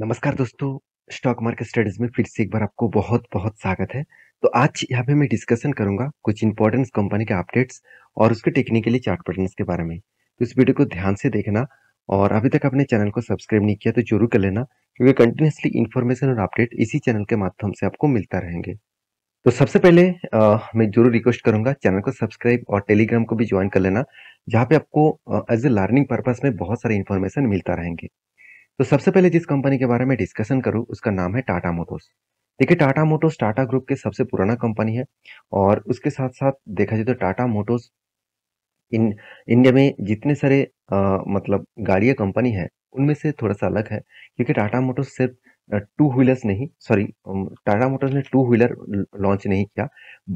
नमस्कार दोस्तों stock market studies में फिर से एक बार आपको बहुत बहुत स्वागत है तो आज यहाँ पे मैं डिस्कशन करूंगा कुछ इंपॉर्टेंट कंपनी के अपडेट्स और उसके टेक्निकली चार्ट पैटर्न्स के बारे में तो इस वीडियो को ध्यान से देखना और अभी तक अपने चैनल को सब्सक्राइब नहीं किया तो जरूर कर लेना क्योंकि कंटिन्यूसली इन्फॉर्मेशन और अपडेट इसी चैनल के माध्यम से आपको मिलता रहेंगे तो सबसे पहले आ, मैं जरूर रिक्वेस्ट करूंगा चैनल को सब्सक्राइब और टेलीग्राम को भी ज्वाइन कर लेना जहाँ पे आपको एज ए लर्निंग पर्पज में बहुत सारे इन्फॉर्मेशन मिलता रहेंगे तो सबसे पहले जिस कंपनी के बारे में डिस्कशन करूँ उसका नाम है टाटा मोटर्स देखिए टाटा मोटर्स टाटा ग्रुप के सबसे पुराना कंपनी है और उसके साथ साथ देखा जाए तो टाटा मोटर्स इन इंडिया में जितने सारे आ, मतलब गाड़ियाँ कंपनी है उनमें से थोड़ा सा अलग है क्योंकि टाटा मोटर्स सिर्फ टू व्हीलर्स नहीं सॉरी टाटा मोटर्स ने टू व्हीलर लॉन्च नहीं किया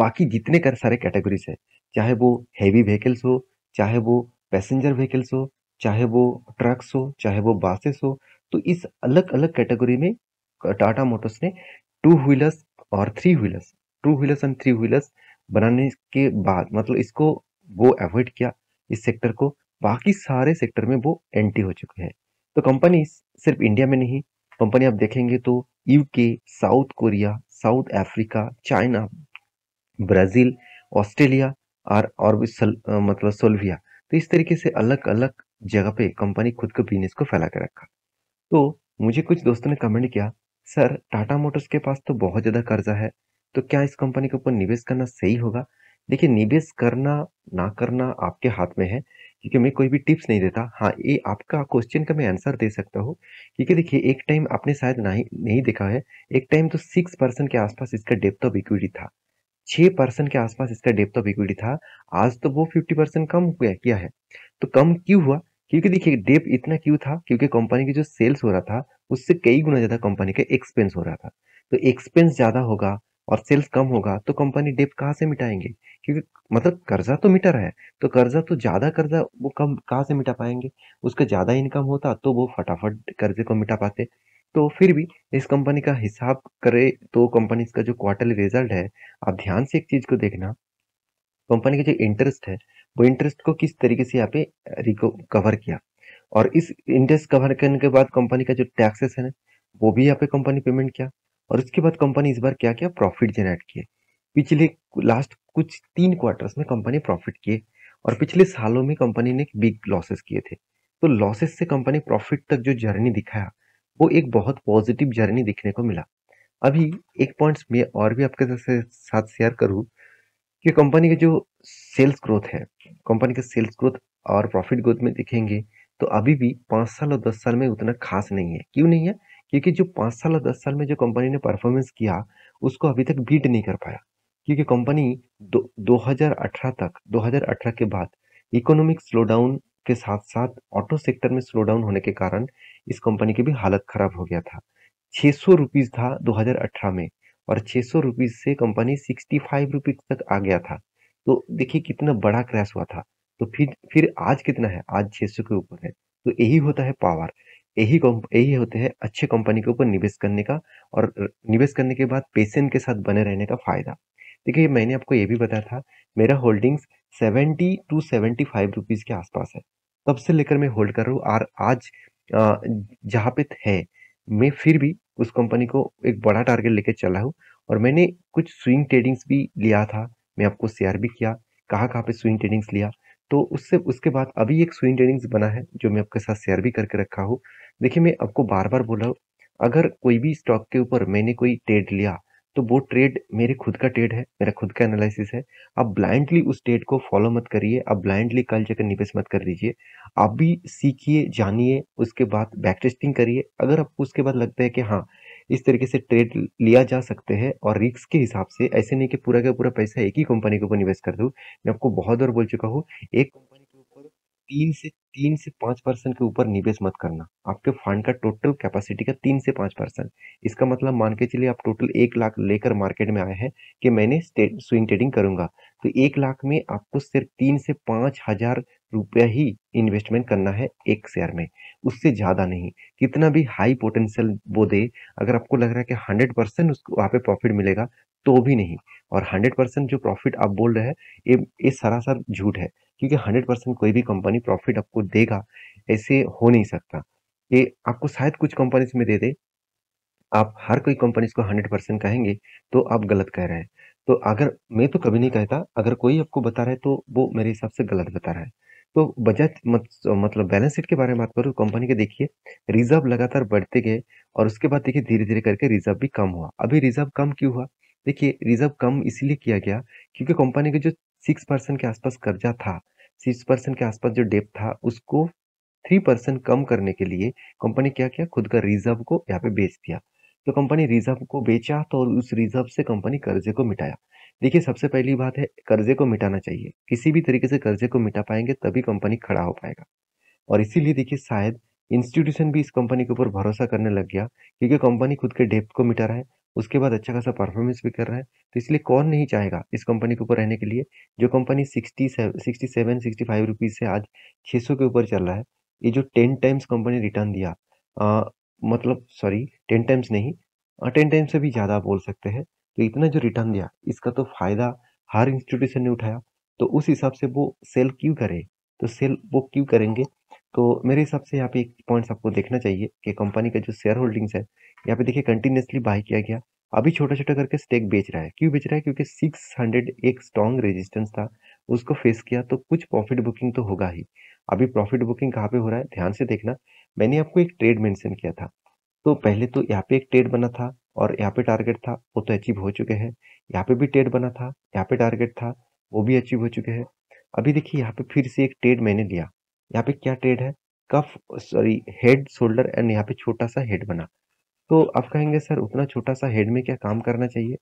बाकी जितने कर सारे कैटेगरीज है चाहे वो हैवी व्हीकल्स हो चाहे वो पैसेंजर व्हीकल्स हो चाहे वो ट्रक्स हो चाहे वो बासेस हो तो इस अलग अलग कैटेगरी में टाटा मोटर्स ने टू व्हीलर्स और three wheelers two wheelers and three wheelers बनाने के बाद मतलब इसको वो अवॉइड किया इस सेक्टर को बाकी सारे सेक्टर में वो एंटी हो चुके हैं तो कंपनी सिर्फ इंडिया में नहीं कंपनी आप देखेंगे तो UK South Korea South Africa China Brazil Australia और और भी सल, मतलब सोलविया तो इस तरीके से अलग अलग जगह पे कंपनी खुद के बिजनेस को फैला के रखा तो मुझे कुछ दोस्तों ने कमेंट किया सर टाटा मोटर्स के पास तो बहुत ज़्यादा कर्जा है तो क्या इस कंपनी के ऊपर निवेश करना सही होगा देखिए निवेश करना ना करना आपके हाथ में है क्योंकि मैं कोई भी टिप्स नहीं देता हाँ ये आपका क्वेश्चन का मैं आंसर दे सकता हूँ क्योंकि देखिए एक टाइम आपने शायद नहीं नहीं देखा है एक टाइम तो सिक्स परसेंट के आसपास इसका डेप्थ ऑफ इक्विटी था छः परसेंट के आसपास इसका डेप्थ ऑफ इक्विटी था आज तो वो फिफ्टी परसेंट कम किया है तो कम क्यों हुआ क्योंकि देखिए डेप इतना क्यों था क्योंकि कंपनी की जो सेल्स हो रहा था उससे कई गुना ज़्यादा कंपनी का एक्सपेंस हो रहा था तो एक्सपेंस ज़्यादा होगा और सेल्स कम होगा तो कंपनी डेप कहाँ से मिटाएंगे क्योंकि मतलब कर्जा तो मिटा रहा है तो कर्जा तो ज़्यादा कर्जा वो कम कहाँ से मिटा पाएंगे उसका ज़्यादा इनकम होता तो वो फटाफट कर्जे को मिटा पाते तो फिर भी इस कंपनी का हिसाब करे तो कंपनी का जो क्वार्टरली रिजल्ट है आप ध्यान से एक चीज़ को देखना कंपनी का जो इंटरेस्ट है वो इंटरेस्ट को किस तरीके से यहाँ पे कवर किया और इस इंटरेस्ट कवर करने के बाद कंपनी का जो टैक्सेस है वो भी यहाँ पे कंपनी पेमेंट किया और उसके बाद कंपनी इस बार क्या किया प्रॉफिट जनरेट किए पिछले लास्ट कुछ तीन क्वार्टर्स में कंपनी प्रॉफिट किए और पिछले सालों में कंपनी ने बिग लॉसेस किए थे तो लॉसेस से कंपनी प्रॉफिट तक जो जर्नी दिखाया वो एक बहुत पॉजिटिव जर्नी दिखने को मिला अभी एक पॉइंट्स में और भी आपके साथ शेयर करूँ कि कंपनी के जो सेल्स ग्रोथ है कंपनी के सेल्स ग्रोथ और प्रॉफिट ग्रोथ में देखेंगे तो अभी भी पाँच साल और दस साल में उतना खास नहीं है क्यों नहीं है क्योंकि जो पाँच साल और दस साल में जो कंपनी ने परफॉर्मेंस किया उसको अभी तक बीट नहीं कर पाया क्योंकि कंपनी दो, दो तक 2018 के बाद इकोनॉमिक स्लो डाउन के साथ साथ ऑटो सेक्टर में स्लो डाउन होने के कारण इस कंपनी की भी हालत खराब हो गया था छः सौ था 2018 में और छह सौ से कंपनी सिक्सटी फाइव तक आ गया था तो देखिए कितना बड़ा क्रैश हुआ था तो फिर फिर आज कितना है आज छह के ऊपर है तो यही होता है पावर यही यही होते हैं अच्छे कंपनी के ऊपर निवेश करने का और निवेश करने के बाद पेशेंट के साथ बने रहने का फ़ायदा देखिए मैंने आपको ये भी बताया था मेरा holdings seventy two seventy five rupees के आसपास है तब से लेकर मैं होल्ड कर रहा हूँ और आज जहाँ पे है मैं फिर भी उस कंपनी को एक बड़ा टारगेट लेके चला हूँ और मैंने कुछ स्विंग ट्रेडिंग्स भी लिया था मैं आपको शेयर भी किया कहाँ कहाँ पे स्विंग ट्रेडिंग्स लिया तो उससे उसके बाद अभी एक स्विंग ट्रेडिंग्स बना है जो मैं आपके साथ शेयर भी करके रखा हूँ देखिए मैं आपको बार बार बोला हूँ अगर कोई भी स्टॉक के ऊपर मैंने कोई ट्रेड लिया तो वो ट्रेड मेरे खुद का ट्रेड है मेरा खुद का एनालिसिस है आप ब्लाइंडली उस ट्रेड को फॉलो मत करिए आप ब्लाइंडली कल जाकर निवेश मत कर दीजिए आप भी सीखिए जानिए उसके बाद बैक टेस्टिंग करिए अगर आपको उसके बाद लगता है कि हाँ इस तरीके से ट्रेड लिया जा सकते हैं और रिक्स के हिसाब से ऐसे नहीं कि पूरा का पूरा पैसा एक ही कंपनी के ऊपर निवेश कर दूँ मैं आपको बहुत बार बोल चुका हूँ एक तीन से तीन से पाँच परसेंट के ऊपर निवेश मत करना आपके फंड का टोटल कैपेसिटी का तीन से पाँच परसेंट इसका मतलब मान के चलिए आप टोटल एक लाख लेकर मार्केट में आए हैं कि मैंने स्विंग ट्रेडिंग करूंगा तो एक लाख में आपको सिर्फ तीन से पाँच हज़ार रुपया ही इन्वेस्टमेंट करना है एक शेयर में उससे ज़्यादा नहीं कितना भी हाई पोटेंशियल वो दे अगर आपको लग रहा है कि हंड्रेड परसेंट उसको वहाँ पे प्रॉफिट मिलेगा तो भी नहीं और हंड्रेड परसेंट जो प्रॉफिट आप बोल रहे हैं ये ये सरासर झूठ है क्योंकि हंड्रेड परसेंट कोई भी कंपनी प्रॉफिट आपको देगा ऐसे हो नहीं सकता ये आपको शायद कुछ कंपनीज में दे दे आप हर कोई कंपनीज को हंड्रेड परसेंट कहेंगे तो आप गलत कह रहे हैं तो अगर मैं तो कभी नहीं कहता अगर कोई आपको बता रहा है तो वो मेरे हिसाब से गलत बता रहा है तो बजट मत, मतलब बैलेंस शीट के बारे में बात करूँ कंपनी के देखिए रिजर्व लगातार बढ़ते गए और उसके बाद देखिए धीरे धीरे करके रिजर्व भी कम हुआ अभी रिजर्व कम क्यों हुआ देखिए रिजर्व कम इसलिए किया गया क्योंकि कंपनी के जो सिक्स परसेंट के आसपास कर्जा था सिक्स परसेंट के आसपास जो डेप था उसको थ्री परसेंट कम करने के लिए कंपनी क्या किया खुद का रिजर्व को यहाँ पे बेच दिया तो कंपनी रिजर्व को बेचा तो उस रिजर्व से कंपनी कर्जे को मिटाया देखिए सबसे पहली बात है कर्जे को मिटाना चाहिए किसी भी तरीके से कर्जे को मिटा पाएंगे तभी कंपनी खड़ा हो पाएगा और इसीलिए देखिए शायद इंस्टीट्यूशन भी इस कंपनी के ऊपर भरोसा करने लग गया क्योंकि कंपनी खुद के डेप को मिटा रहा है उसके बाद अच्छा खासा परफॉर्मेंस भी कर रहा है तो इसलिए कौन नहीं चाहेगा इस कंपनी के ऊपर रहने के लिए जो company sixty sixty seven sixty five rupees से आज छः सौ के ऊपर चल रहा है ये जो टेन टाइम्स कंपनी रिटर्न दिया आ, मतलब सॉरी टेन टाइम्स नहीं टेन टाइम्स से भी ज़्यादा बोल सकते हैं तो इतना जो रिटर्न दिया इसका तो फ़ायदा हर इंस्टीट्यूशन ने उठाया तो उस हिसाब से वो सेल क्यों करे तो सेल वो क्यों करेंगे तो मेरे हिसाब से यहाँ पे एक पॉइंट्स आपको देखना चाहिए कि कंपनी का जो शेयर होल्डिंग्स है यहाँ पे देखिए कंटिन्यूसली बाई किया गया अभी छोटा छोटा करके स्टेक बेच रहा है क्यों बेच रहा है क्योंकि 600 एक स्ट्रॉन्ग रेजिस्टेंस था उसको फेस किया तो कुछ प्रॉफिट बुकिंग तो होगा ही अभी प्रॉफिट बुकिंग कहाँ पे हो रहा है ध्यान से देखना मैंने आपको एक ट्रेड मेंशन किया था तो पहले तो यहाँ पे एक ट्रेड बना था और यहाँ पे टारगेट था वो तो अचीव हो चुके हैं यहाँ पे भी ट्रेड बना था यहाँ पे टारगेट था वो भी अचीव हो चुके हैं अभी देखिए यहाँ पे फिर से एक ट्रेड मैंने लिया यहाँ पे क्या ट्रेड है cup sorry head shoulder and यहाँ पे छोटा सा हेड बना तो आप कहेंगे सर उतना छोटा सा हेड में क्या काम करना चाहिए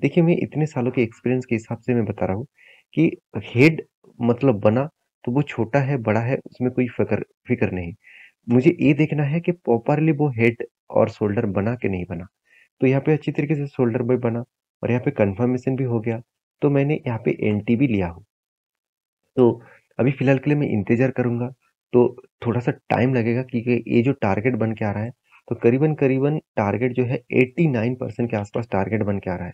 देखिए मैं इतने सालों के एक्सपीरियंस के हिसाब से मैं बता रहा हूँ कि हेड मतलब बना तो वो छोटा है बड़ा है उसमें कोई फिक्र फिक्र नहीं मुझे ये देखना है कि प्रॉपरली वो हेड और शोल्डर बना के नहीं बना तो यहाँ पे अच्छी तरीके से शोल्डर भी बना और यहाँ पे कंफर्मेशन भी हो गया तो मैंने यहाँ पे एन भी लिया हो तो अभी फ़िलहाल के लिए मैं इंतज़ार करूंगा तो थोड़ा सा टाइम लगेगा क्योंकि ये जो टारगेट बन के आ रहा है तो करीबन करीबन टारगेट जो है 89 परसेंट के आसपास टारगेट बन के आ रहा है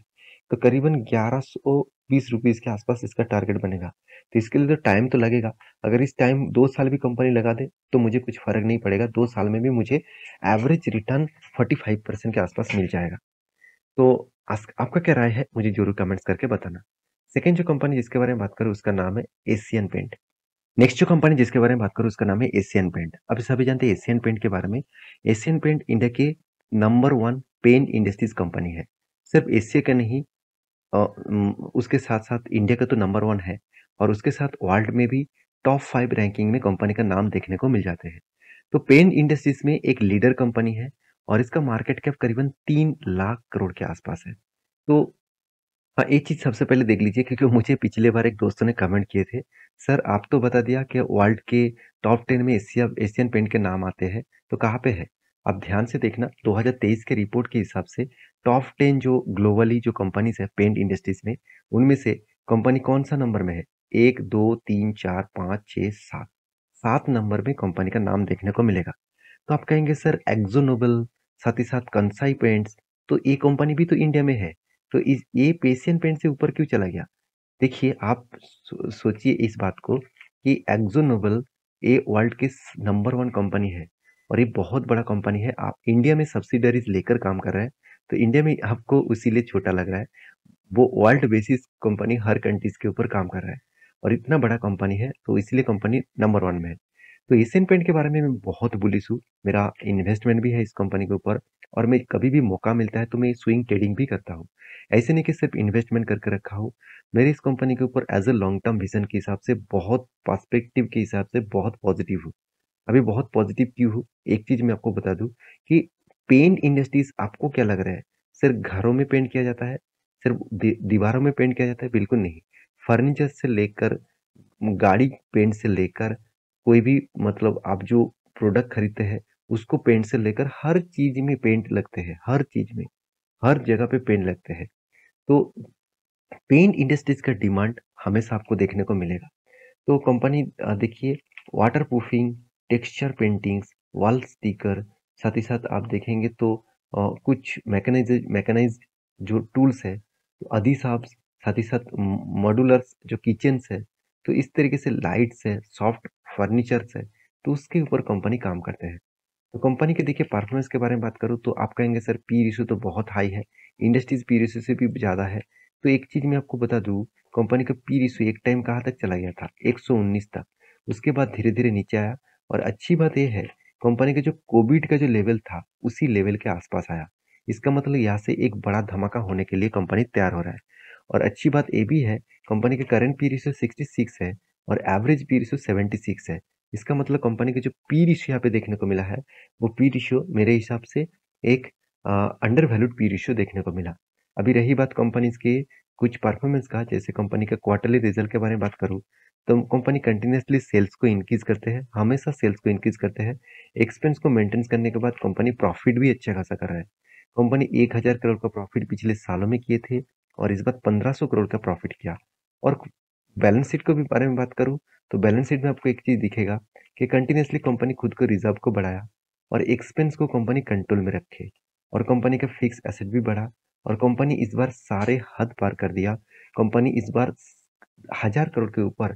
तो करीबन ग्यारह सौ बीस रुपीज़ के आसपास इसका टारगेट बनेगा तो इसके लिए तो टाइम तो लगेगा अगर इस टाइम दो साल भी कंपनी लगा दे तो मुझे कुछ फ़र्क नहीं पड़ेगा दो साल में भी मुझे average return forty five percent के आसपास मिल जाएगा तो आपका क्या राय है मुझे जरूर कमेंट्स करके बताना सेकेंड जो कंपनी जिसके बारे में बात करूँ उसका नाम है एशियन पेंट नेक्स्ट जो कंपनी जिसके बारे में बात करूँ उसका नाम है एशियन पेंट अब सभी जानते हैं एशियन पेंट के बारे में एशियन पेंट इंडिया के number one paint industries company है सिर्फ एशिया का नहीं उसके साथ साथ इंडिया का तो नंबर वन है और उसके साथ वर्ल्ड में भी टॉप फाइव रैंकिंग में कंपनी का नाम देखने को मिल जाते हैं तो पेन इंडस्ट्रीज में एक लीडर कंपनी है और इसका मार्केट कैप करीबन तीन लाख करोड़ के आसपास है तो हाँ एक चीज़ सबसे पहले देख लीजिए क्योंकि मुझे पिछले बार एक दोस्तों ने कमेंट किए थे सर आप तो बता दिया कि वर्ल्ड के टॉप टेन में एशिया एशियन पेंट के नाम आते हैं तो कहाँ पे है आप ध्यान से देखना 2023 के रिपोर्ट के हिसाब से टॉप टेन जो ग्लोबली जो कंपनीज है पेंट इंडस्ट्रीज में उनमें से कंपनी कौन सा नंबर में है एक दो तीन चार पाँच छः सात सात नंबर में कंपनी का नाम देखने को मिलेगा तो आप कहेंगे सर एक्जोनोबल साथ ही साथ कंसाई पेंट्स तो ये कंपनी भी तो इंडिया में है तो इस ये पेशियन पेंट से ऊपर क्यों चला गया देखिए आप सो, सोचिए इस बात को कि एक्जोनोबल ये वर्ल्ड की नंबर वन कंपनी है और ये बहुत बड़ा कंपनी है आप इंडिया में सब्सिडरीज लेकर काम कर रहे हैं तो इंडिया में आपको उसी लिए छोटा लग रहा है वो वर्ल्ड बेसिस कंपनी हर कंट्रीज के ऊपर काम कर रहा है और इतना बड़ा कंपनी है तो इसलिए कंपनी नंबर वन में है तो एशियन पेंट के बारे में मैं बहुत बुलिस हूँ मेरा इन्वेस्टमेंट भी है इस कंपनी के ऊपर और मैं कभी भी मौका मिलता है तो मैं स्विंग ट्रेडिंग भी करता हूँ ऐसे नहीं कि सिर्फ इन्वेस्टमेंट करके रखा हो मेरे इस कंपनी के ऊपर as a long term vision के हिसाब से बहुत पर्सपेक्टिव के हिसाब से बहुत पॉजिटिव हूँ अभी बहुत पॉजिटिव क्यों हूँ एक चीज़ मैं आपको बता दूँ कि पेंट इंडस्ट्रीज आपको क्या लग रहा है सिर्फ घरों में पेंट किया जाता है सिर्फ दीवारों में पेंट किया जाता है बिल्कुल नहीं फर्नीचर से लेकर गाड़ी पेंट से लेकर कोई भी मतलब आप जो प्रोडक्ट खरीदते हैं उसको पेंट से लेकर हर चीज में पेंट लगते हैं हर चीज में हर जगह पे पेंट लगते हैं तो पेंट इंडस्ट्रीज का डिमांड हमेशा आपको देखने को मिलेगा तो कंपनी देखिए waterproofing texture paintings wall sticker साथ ही साथ आप देखेंगे तो आ, कुछ मैकेनाइज मैकेनाइज जो टूल्स है तो अदी साहब साथ ही साथ मॉडुलर्स जो किचन्स है तो इस तरीके से लाइट्स है सॉफ्ट फर्नीचर्स है तो उसके ऊपर कंपनी काम करते हैं तो कंपनी के देखिए परफॉर्मेंस के बारे में बात करूँ तो आप कहेंगे सर पी रेशो तो बहुत हाई है इंडस्ट्रीज पी रेशो से भी ज़्यादा है तो एक चीज़ मैं आपको बता दूँ कंपनी का पी रेशो एक टाइम कहाँ तक चला गया था एक तक उसके बाद धीरे धीरे नीचे आया और अच्छी बात यह है कंपनी का जो कोविड का जो लेवल था उसी लेवल के आसपास आया इसका मतलब यहाँ से एक बड़ा धमाका होने के लिए कंपनी तैयार हो रहा है और अच्छी बात ये भी है कंपनी के करंट पी रेशो सिक्सटी है और average P ratio seventy six है इसका मतलब कंपनी का जो पी रिशो यहाँ पे देखने को मिला है वो पी रिशो मेरे हिसाब से एक अंडर वैल्यूड पी रिशो देखने को मिला अभी रही बात कंपनीज के कुछ परफॉर्मेंस का जैसे कंपनी का क्वार्टरली रिजल्ट के बारे में बात करूँ तो कंपनी कंटिन्यूसली सेल्स को इंक्रीज करते हैं हमेशा सेल्स को इंक्रीज करते हैं एक्सपेंस को मेंटेन करने के बाद कंपनी प्रॉफिट भी अच्छा खासा कर रहा है कंपनी एक हज़ार करोड़ का प्रॉफिट पिछले सालों में किए थे और इस बार पंद्रह सौ करोड़ का प्रॉफिट किया और बैलेंस शीट को भी बारे में बात करूँ तो बैलेंस शीट में आपको एक चीज़ दिखेगा कि कंटिन्यूसली कंपनी खुद को रिजर्व को बढ़ाया और एक्सपेंस को कंपनी कंट्रोल में रखे और कंपनी का फिक्स एसेट भी बढ़ा और कंपनी इस बार सारे हद पार कर दिया कंपनी इस बार हजार करोड़ के ऊपर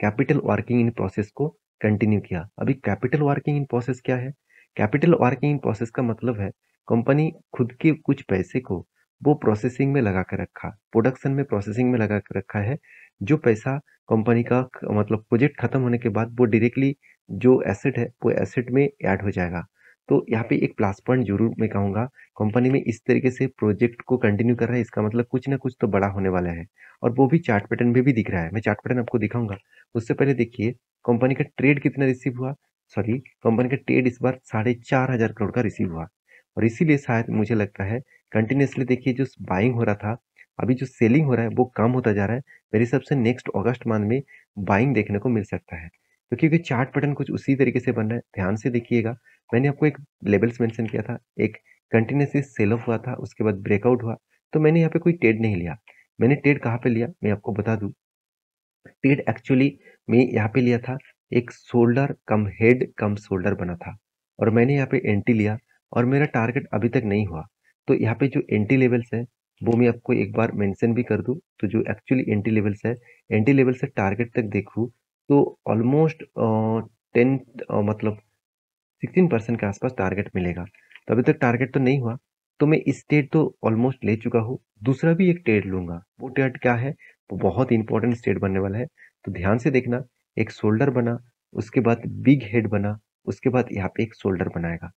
कैपिटल वर्किंग इन प्रोसेस को कंटिन्यू किया अभी कैपिटल वर्किंग इन प्रोसेस क्या है कैपिटल वर्किंग इन प्रोसेस का मतलब है कंपनी खुद के कुछ पैसे को वो प्रोसेसिंग में लगा कर रखा प्रोडक्शन में प्रोसेसिंग में लगा कर रखा है जो पैसा कंपनी का मतलब प्रोजेक्ट खत्म होने के बाद वो डायरेक्टली जो एसेट है वो एसेट में ऐड हो जाएगा तो यहाँ पे एक प्लस पॉइंट जरूर मैं कहूँगा कंपनी में इस तरीके से प्रोजेक्ट को कंटिन्यू कर रहा है इसका मतलब कुछ ना कुछ तो बड़ा होने वाला है और वो भी चार्ट पैटर्न में भी दिख रहा है मैं चार्ट पैटर्न आपको दिखाऊंगा उससे पहले देखिए कंपनी का ट्रेड कितना रिसीव हुआ सॉरी कंपनी का ट्रेड इस बार साढ़े चार हज़ार करोड़ का रिसीव हुआ और इसीलिए शायद मुझे लगता है कंटिन्यूसली देखिए जो बाइंग हो रहा था अभी जो सेलिंग हो रहा है वो कम होता जा रहा है मेरे हिसाब से नेक्स्ट अगस्त मंथ में बाइंग देखने को मिल सकता है तो क्योंकि चार्ट पैटर्न कुछ उसी तरीके से बन रहा है ध्यान से देखिएगा मैंने आपको एक लेवल्स मेंशन किया था एक कंटिन्यूसली सेल ऑफ हुआ था उसके बाद ब्रेकआउट हुआ तो मैंने यहाँ पे कोई टेड नहीं लिया मैंने टेड कहाँ पे लिया मैं आपको बता दूँ टेड एक्चुअली मैं यहाँ पे लिया था एक shoulder cum head cum shoulder बना था और मैंने यहाँ पे एंटी लिया और मेरा टारगेट अभी तक नहीं हुआ तो यहाँ पे जो एंटी लेवल्स है वो मैं आपको एक बार मेंशन भी कर दूँ तो जो एक्चुअली एंटी लेवल्स है एंटी लेवल से टारगेट तक देखूँ तो ऑलमोस्ट टेन मतलब सिक्सटीन परसेंट के आसपास टारगेट मिलेगा तो अभी तक टारगेट तो नहीं हुआ तो मैं इस ट्रेड तो ऑलमोस्ट ले चुका हूँ दूसरा भी एक ट्रेड लूँगा वो ट्रेड क्या है वो बहुत इंपॉर्टेंट स्टेट बनने वाला है तो ध्यान से देखना एक शोल्डर बना उसके बाद बिग हेड बना उसके बाद यहाँ पे एक शोल्डर बनाएगा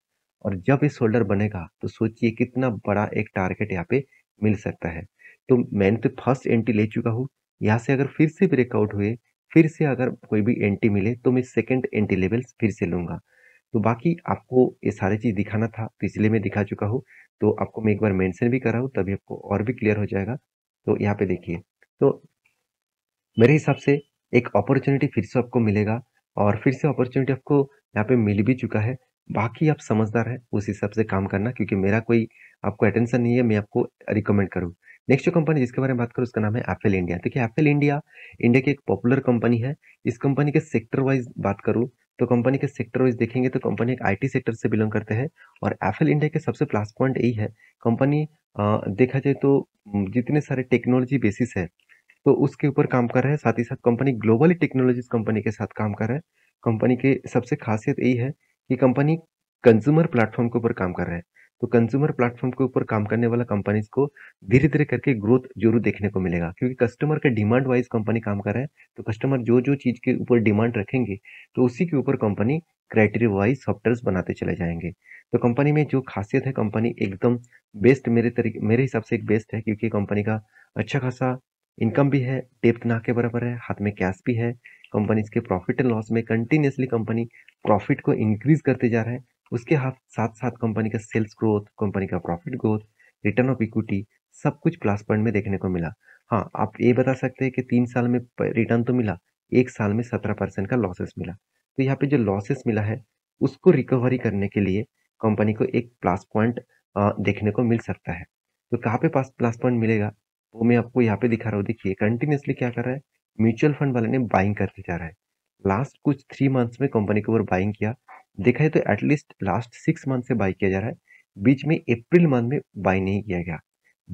और जब ये शोल्डर बनेगा तो सोचिए कितना बड़ा एक टारगेट यहाँ पे मिल सकता है तो मैंने तो फर्स्ट एंटी ले चुका हूँ यहाँ से अगर फिर से ब्रेकआउट हुए फिर से अगर कोई भी एंटी मिले तो मैं सेकेंड एंटी लेवल्स फिर से लूँगा तो बाकी आपको ये सारे चीज़ दिखाना था तो इसलिए मैं दिखा चुका हूँ तो आपको मैं एक बार मेंशन भी कर रहा हूँ तभी आपको और भी क्लियर हो जाएगा तो यहाँ पे देखिए तो मेरे हिसाब से एक अपॉर्चुनिटी फिर से आपको मिलेगा और फिर से अपॉर्चुनिटी आपको यहाँ पे मिल भी चुका है बाकी आप समझदार है उस हिसाब से काम करना क्योंकि मेरा कोई आपको अटेंशन नहीं है मैं आपको रिकमेंड करूँ नेक्स्ट जो कंपनी जिसके बारे में बात करूँ उसका नाम है एप्पल इंडिया देखिए एप्पल इंडिया इंडिया की एक पॉपुलर कंपनी है इस कंपनी के सेक्टर वाइज बात करूँ तो कंपनी के सेक्टर वाइज देखेंगे तो कंपनी एक आईटी सेक्टर से बिलोंग करते हैं और एप्पल इंडिया के सबसे प्लस पॉइंट यही है कंपनी देखा जाए तो जितने सारे टेक्नोलॉजी बेसिस है तो उसके ऊपर काम कर रहे हैं साथ ही साथ कंपनी ग्लोबली टेक्नोलॉजी कंपनी के साथ काम कर रहे हैं कंपनी के सबसे खासियत यही है कि कंपनी कंज्यूमर प्लेटफॉर्म के ऊपर काम कर रहे हैं तो कंज्यूमर प्लेटफॉर्म के ऊपर काम करने वाला कंपनीज को धीरे धीरे करके ग्रोथ जरूर देखने को मिलेगा क्योंकि कस्टमर का डिमांड वाइज कंपनी काम कर रहा है तो कस्टमर जो जो चीज़ के ऊपर डिमांड रखेंगे तो उसी के ऊपर कंपनी क्राइटेरिया वाइज सॉफ्टवेयर बनाते चले जाएंगे तो कंपनी में जो खासियत है कंपनी एकदम बेस्ट मेरे तरीके मेरे हिसाब से एक बेस्ट है क्योंकि कंपनी का अच्छा खासा इनकम भी है डेप्थ ना के बराबर है हाथ में कैश भी है कंपनीज के प्रॉफिट एंड लॉस में कंटिन्यूसली कंपनी प्रॉफिट को इंक्रीज करते जा रहा है उसके हाथ साथ साथ कंपनी का सेल्स ग्रोथ कंपनी का profit growth return of equity सब कुछ प्लस पॉइंट में देखने को मिला हाँ आप ये बता सकते हैं कि तीन साल में रिटर्न तो मिला एक साल में सत्रह परसेंट का लॉसेस मिला तो यहाँ पे जो लॉसेस मिला है उसको रिकवरी करने के लिए कंपनी को एक प्लस पॉइंट देखने को मिल सकता है तो कहाँ पे पास प्लस पॉइंट मिलेगा वो मैं आपको यहाँ पे दिखा रहा हूँ देखिए कंटिन्यूसली क्या कर रहा है म्यूचुअल फंड वाले ने बाइंग करके जा रहा है लास्ट कुछ थ्री मंथ्स में कंपनी के ऊपर बाइंग किया देखा है तो एटलीस्ट लास्ट सिक्स मंथ से बाई किया जा रहा है बीच में अप्रैल मंथ में बाई नहीं किया गया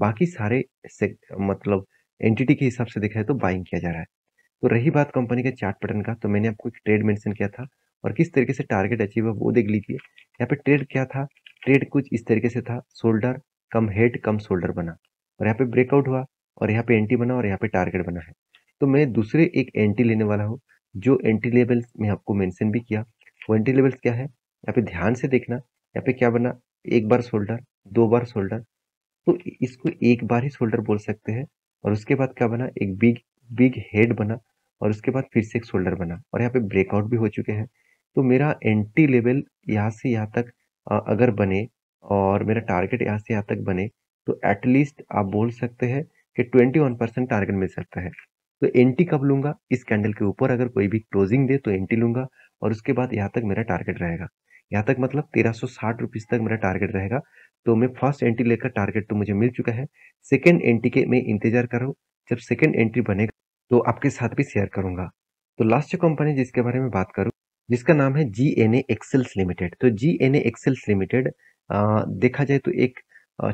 बाकी सारे मतलब एंटिटी के हिसाब से देखा है तो बाइंग किया जा रहा है तो रही बात कंपनी के चार्ट पैटर्न का तो मैंने आपको एक ट्रेड मैंशन किया था और किस तरीके से टारगेट अचीव है वो देख लीजिए यहाँ पे ट्रेड क्या था ट्रेड कुछ इस तरीके से था shoulder cum head cum shoulder बना और यहाँ पे ब्रेकआउट हुआ और यहाँ पे एंटी बना और यहाँ पे टारगेट बना है तो मैं दूसरे एक एंटी लेने वाला हूँ जो एंटी लेवल्स में आपको मेंशन भी किया वो एंटी लेवल्स क्या है यहाँ पे ध्यान से देखना यहाँ पे क्या बना एक बार शोल्डर दो बार शोल्डर तो इसको एक बार ही शोल्डर बोल सकते हैं और उसके बाद क्या बना एक बिग बिग हेड बना और उसके बाद फिर से एक शोल्डर बना और यहाँ पे ब्रेकआउट भी हो चुके हैं तो मेरा एंटी लेवल यहाँ से यहाँ तक अगर बने और मेरा टारगेट यहाँ से यहाँ तक बने तो एटलीस्ट आप बोल सकते हैं कि ट्वेंटी वन परसेंट टारगेट मिल सकता है तो एंटी कब लूंगा इस कैंडल के ऊपर अगर कोई भी क्लोजिंग दे तो एंटी लूंगा और उसके बाद यहाँ तक मेरा टारगेट रहेगा यहाँ तक मतलब तेरह सौ साठ रुपीज़ तक मेरा टारगेट रहेगा तो मैं फर्स्ट एंट्री लेकर टारगेट तो मुझे मिल चुका है सेकेंड एंट्री के मैं इंतजार कर रहा हूँ जब सेकेंड एंट्री बनेगा तो आपके साथ भी शेयर करूंगा तो लास्ट कंपनी जिसके बारे में बात करूँ जिसका नाम है जी एन ए एक्सेल्स लिमिटेड तो जी एन ए एक्सेल्स लिमिटेड देखा जाए तो एक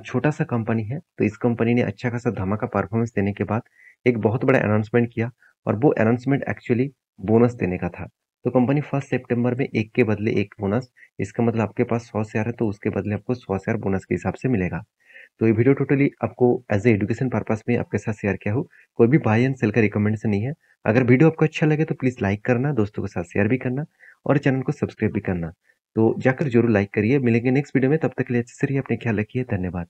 छोटा सा कंपनी है तो इस कंपनी ने अच्छा खासा धमाका परफॉर्मेंस देने के बाद एक बहुत बड़ा अनाउंसमेंट किया और वो अनाउंसमेंट एक्चुअली बोनस देने का था तो कंपनी फर्स्ट सेप्टेम्बर में एक के बदले एक बोनस इसका मतलब आपके पास सौ शेयर है तो उसके बदले आपको सौ शेयर बोनस के हिसाब से मिलेगा तो ये वीडियो टोटली आपको एज ए एजुकेशन पर्पस में आपके साथ शेयर किया हो कोई भी बाय एंड सेल का रिकमेंडेशन नहीं है अगर वीडियो आपको अच्छा लगे तो प्लीज़ लाइक करना दोस्तों के साथ शेयर भी करना और चैनल को सब्सक्राइब भी करना तो जाकर जरूर लाइक करिए मिलेंगे नेक्स्ट वीडियो में तब तक के लिए अच्छे से अपने ख्याल रखिए धन्यवाद